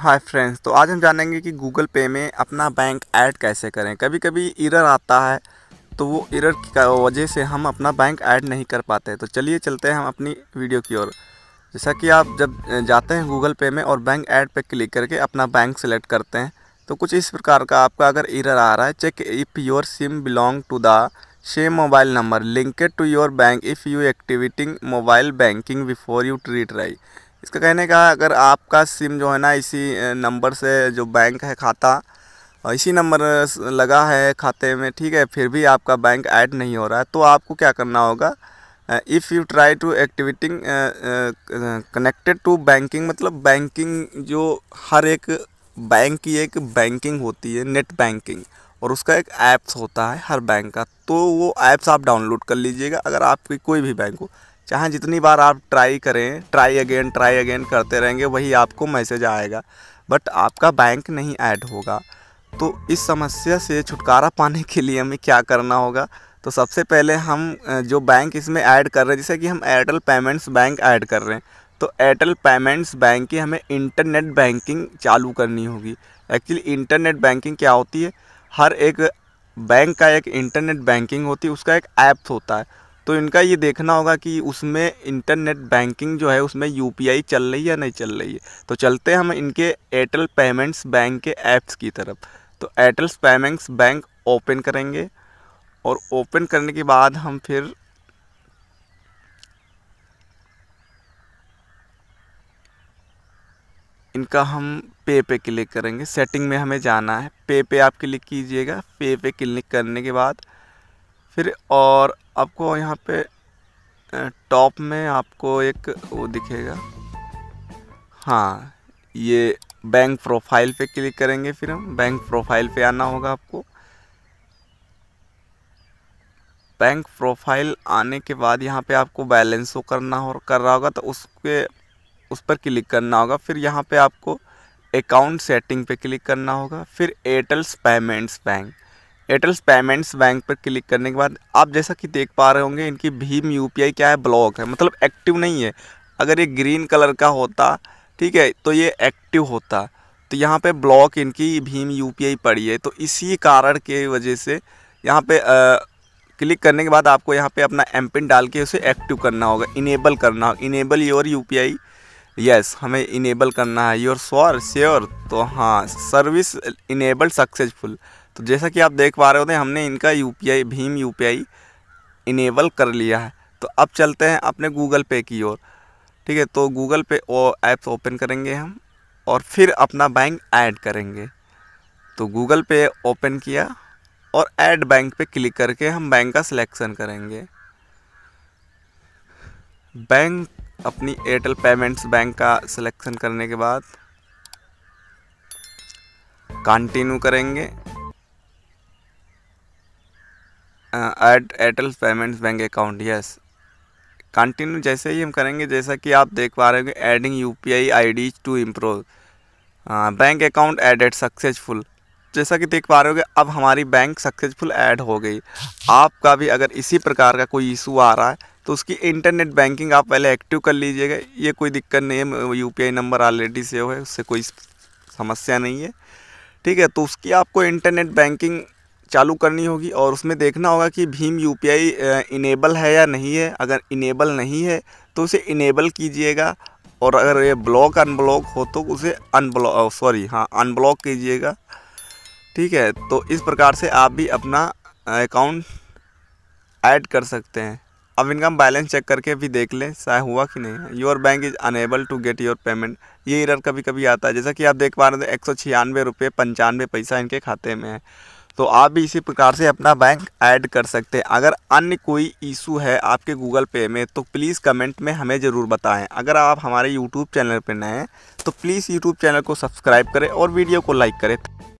hi friends तो आज हम जानेंगे कि गूगल पे में अपना बैंक ऐड कैसे करें कभी कभी इरर आता है तो वो इरर की वजह से हम अपना बैंक ऐड नहीं कर पाते तो चलिए चलते हैं हम अपनी वीडियो की ओर जैसा कि आप जब जाते हैं गूगल पे में और बैंक ऐड पर क्लिक करके अपना बैंक सेलेक्ट करते हैं तो कुछ इस प्रकार का आपका अगर इरर आ रहा है check if your sim belong to the same mobile number linked to your bank if you activating mobile banking before you treat right इसका कहने का अगर आपका सिम जो है ना इसी नंबर से जो बैंक है खाता और इसी नंबर लगा है खाते में ठीक है फिर भी आपका बैंक ऐड नहीं हो रहा है तो आपको क्या करना होगा if you try to activating connected to banking मतलब बैंकिंग जो हर एक बैंक की एक बैंकिंग होती है नेट बैंकिंग और उसका एक ऐप्स होता है हर बैंक का तो वो ऐप्स आप डाउनलोड कर लीजिएगा अगर आपकी कोई भी बैंक हो चाहे जितनी बार आप ट्राई करें ट्राई अगेन ट्राई अगेन करते रहेंगे वही आपको मैसेज आएगा बट आपका बैंक नहीं ऐड होगा तो इस समस्या से छुटकारा पाने के लिए हमें क्या करना होगा तो सबसे पहले हम जो बैंक इसमें ऐड कर रहे हैं जैसे कि हम एयरटेल पेमेंट्स बैंक ऐड कर रहे हैं तो एयरटेल पेमेंट्स बैंक की हमें इंटरनेट बैंकिंग चालू करनी होगी एक्चुअली इंटरनेट बैंकिंग क्या होती है हर एक बैंक का एक इंटरनेट बैंकिंग होती है उसका एक ऐप होता है तो इनका ये देखना होगा कि उसमें इंटरनेट बैंकिंग जो है उसमें यू चल रही है या नहीं चल रही है तो चलते हम इनके एयरटेल पेमेंट्स बैंक के ऐप्स की तरफ तो एयरटेल पेमेंट्स बैंक ओपन करेंगे और ओपन करने के बाद हम फिर इनका हम पे पे क्लिक करेंगे सेटिंग में हमें जाना है पे पे आप क्लिक कीजिएगा पे पे क्लिक करने के बाद फिर और आपको यहाँ पे टॉप में आपको एक वो दिखेगा हाँ ये बैंक प्रोफाइल पे क्लिक करेंगे फिर हम बैंक प्रोफाइल पे आना होगा आपको बैंक प्रोफाइल आने के बाद यहाँ पे आपको बैलेंस वो करना हो कर रहा होगा तो उसके उस पर क्लिक करना होगा फिर यहाँ पे आपको अकाउंट सेटिंग पे क्लिक करना होगा फिर Airtel's payments bank Airtel payments bank पर क्लिक करने के बाद आप जैसा कि देख पा रहे होंगे इनकी भीम यू क्या है ब्लॉक है मतलब एक्टिव नहीं है अगर ये ग्रीन कलर का होता ठीक है तो ये एक्टिव होता तो यहाँ पे ब्लॉक इनकी भीम यू पड़ी है तो इसी कारण के वजह से यहाँ पे आ, क्लिक करने के बाद आपको यहाँ पे अपना एम पिन डाल के उसे एक्टिव करना होगा इनेबल करना होगा enable your U P I yes हमें इनेबल करना है योर श्योर श्योर तो हाँ सर्विस इनेबल सक्सेसफुल तो जैसा कि आप देख पा रहे होते हैं हमने इनका यू भीम यू इनेबल कर लिया है तो अब चलते हैं अपने गूगल पे की ओर ठीक है तो गूगल पे ऐप्स ओपन करेंगे हम और फिर अपना बैंक ऐड करेंगे तो गूगल पे ओपन किया और ऐड बैंक पे क्लिक करके हम बैंक का सिलेक्शन करेंगे बैंक अपनी एयरटेल पेमेंट्स बैंक का सिलेक्शन करने के बाद कंटिन्यू करेंगे uh, Airtel payments bank account yes continue जैसे ही हम करेंगे जैसा कि आप देख पा रहे हो adding U P I I D to improve bank account added successful जैसा कि देख पा रहे हो अब हमारी बैंक सक्सेसफुल ऐड हो गई आपका भी अगर इसी प्रकार का कोई इशू आ रहा है तो उसकी इंटरनेट बैंकिंग आप पहले एक्टिव कर लीजिएगा ये कोई दिक्कत नहीं है यू नंबर ऑलरेडी सेव है उससे कोई समस्या नहीं है ठीक है तो उसकी आपको इंटरनेट बैंकिंग चालू करनी होगी और उसमें देखना होगा कि भीम यू इनेबल है या नहीं है अगर इनेबल नहीं है तो उसे इनेबल कीजिएगा और अगर ये ब्लॉक अनब्लॉक हो तो उसे अनब्लॉक सॉरी हाँ अनब्लॉक कीजिएगा ठीक है तो इस प्रकार से आप भी अपना अकाउंट ऐड कर सकते हैं अब इनकम बैलेंस चेक करके भी देख लें चाहे हुआ कि नहीं your bank is unable to get your payment ये इरर कभी कभी आता है जैसा कि आप देख पा रहे थे एक सौ छियानवे रुपये पंचानवे पैसा इनके खाते में है तो आप भी इसी प्रकार से अपना बैंक ऐड कर सकते हैं अगर अन्य कोई इशू है आपके गूगल पे में तो प्लीज़ कमेंट में हमें ज़रूर बताएं अगर आप हमारे यूट्यूब चैनल पर नए हैं तो प्लीज़ यूट्यूब चैनल को सब्सक्राइब करें और वीडियो को लाइक करें